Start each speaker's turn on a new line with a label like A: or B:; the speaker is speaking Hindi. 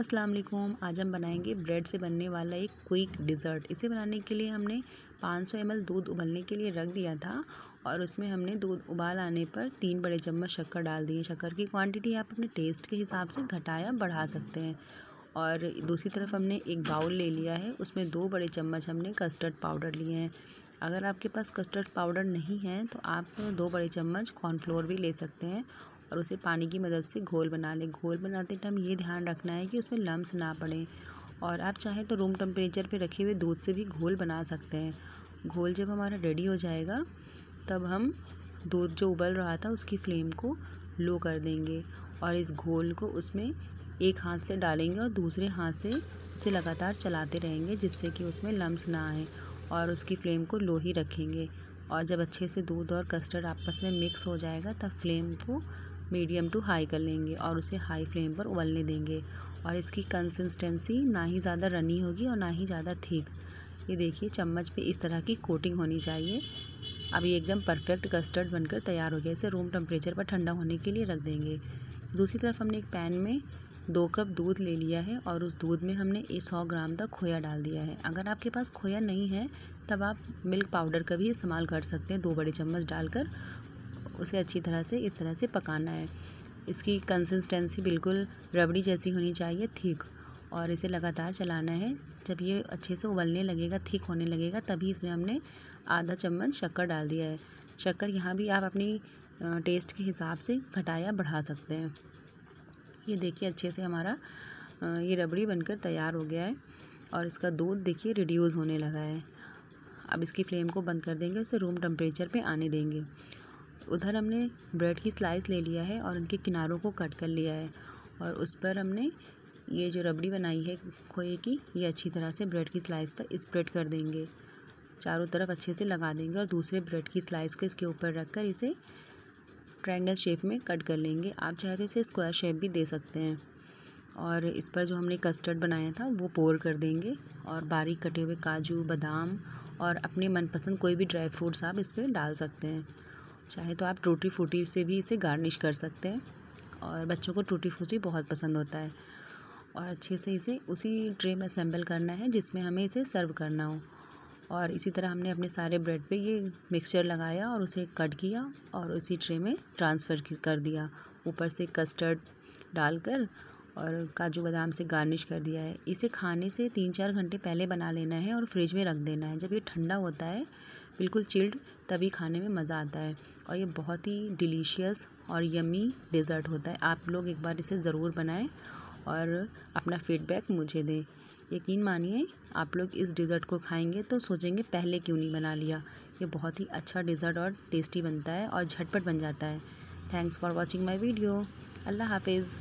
A: अस्सलाम वालेकुम आज हम बनाएंगे ब्रेड से बनने वाला एक क्विक डिज़र्ट इसे बनाने के लिए हमने 500 सौ दूध उबलने के लिए रख दिया था और उसमें हमने दूध उबाल आने पर तीन बड़े चम्मच शक्कर डाल दिए शक्कर की क्वांटिटी आप अपने टेस्ट के हिसाब से घटाया बढ़ा सकते हैं और दूसरी तरफ हमने एक बाउल ले लिया है उसमें दो बड़े चम्मच हमने कस्टर्ड पाउडर लिए हैं अगर आपके पास कस्टर्ड पाउडर नहीं है तो आप दो बड़े चम्मच कॉर्नफ्लोर भी ले सकते हैं और उसे पानी की मदद से घोल बना लें घोल बनाते टाइम ये ध्यान रखना है कि उसमें लम्ब ना पड़े और आप चाहें तो रूम टेम्परेचर पर रखे हुए दूध से भी घोल बना सकते हैं घोल जब हमारा रेडी हो जाएगा तब हम दूध जो उबल रहा था उसकी फ्लेम को लो कर देंगे और इस घोल को उसमें एक हाथ से डालेंगे और दूसरे हाथ से उसे लगातार चलाते रहेंगे जिससे कि उसमें लम्स ना आए और उसकी फ्लेम को लो ही रखेंगे और जब अच्छे से दूध और कस्टर्ड आपस में मिक्स हो जाएगा तब फ्लेम को मीडियम टू हाई कर लेंगे और उसे हाई फ्लेम पर उबलने देंगे और इसकी कंसिस्टेंसी ना ही ज़्यादा रनी होगी और ना ही ज़्यादा थीक ये देखिए चम्मच पे इस तरह की कोटिंग होनी चाहिए अब ये एकदम परफेक्ट कस्टर्ड बनकर तैयार हो गया इसे रूम टेम्परेचर पर ठंडा होने के लिए रख देंगे दूसरी तरफ हमने एक पैन में दो कप दूध ले लिया है और उस दूध में हमने एक सौ ग्राम तक खोया डाल दिया है अगर आपके पास खोया नहीं है तब आप मिल्क पाउडर का भी इस्तेमाल कर सकते हैं दो बड़े चम्मच डालकर उसे अच्छी तरह से इस तरह से पकाना है इसकी कंसिस्टेंसी बिल्कुल रबड़ी जैसी होनी चाहिए ठीक और इसे लगातार चलाना है जब ये अच्छे से उबलने लगेगा ठीक होने लगेगा तभी इसमें हमने आधा चम्मच शक्कर डाल दिया है शक्कर यहाँ भी आप अपनी टेस्ट के हिसाब से घटाया बढ़ा सकते हैं ये देखिए अच्छे से हमारा ये रबड़ी बनकर तैयार हो गया है और इसका दूध देखिए रिड्यूस होने लगा है अब इसकी फ्लेम को बंद कर देंगे उसे रूम टेम्परेचर पे आने देंगे उधर हमने ब्रेड की स्लाइस ले लिया है और उनके किनारों को कट कर लिया है और उस पर हमने ये जो रबड़ी बनाई है खोए की ये अच्छी तरह से ब्रेड की स्लाइस पर स्प्रेड कर देंगे चारों तरफ अच्छे से लगा देंगे और दूसरे ब्रेड की स्लाइस को इसके ऊपर रख कर इसे ट्रायंगल शेप में कट कर लेंगे आप चाहे तो इसे स्क्वायर शेप भी दे सकते हैं और इस पर जो हमने कस्टर्ड बनाया था वो पोर कर देंगे और बारीक कटे हुए काजू बादाम और अपने मनपसंद कोई भी ड्राई फ्रूट्स आप इस पर डाल सकते हैं चाहे तो आप टूटी फूटी से भी इसे गार्निश कर सकते हैं और बच्चों को टूटी फूटी बहुत पसंद होता है और अच्छे से इसे उसी ट्रे में असेंबल करना है जिसमें हमें इसे सर्व करना हो और इसी तरह हमने अपने सारे ब्रेड पे ये मिक्सचर लगाया और उसे कट किया और उसी ट्रे में ट्रांसफ़र कर दिया ऊपर से कस्टर्ड डालकर और काजू बादाम से गार्निश कर दिया है इसे खाने से तीन चार घंटे पहले बना लेना है और फ्रिज में रख देना है जब ये ठंडा होता है बिल्कुल चिल्ड तभी खाने में मज़ा आता है और ये बहुत ही डिलीशियस और यमी डिज़र्ट होता है आप लोग एक बार इसे ज़रूर बनाएं और अपना फीडबैक मुझे दें यकीन मानिए आप लोग इस डिज़र्ट को खाएंगे तो सोचेंगे पहले क्यों नहीं बना लिया ये बहुत ही अच्छा डिज़र्ट और टेस्टी बनता है और झटपट बन जाता है thanks for watching my video अल्लाह हाफिज़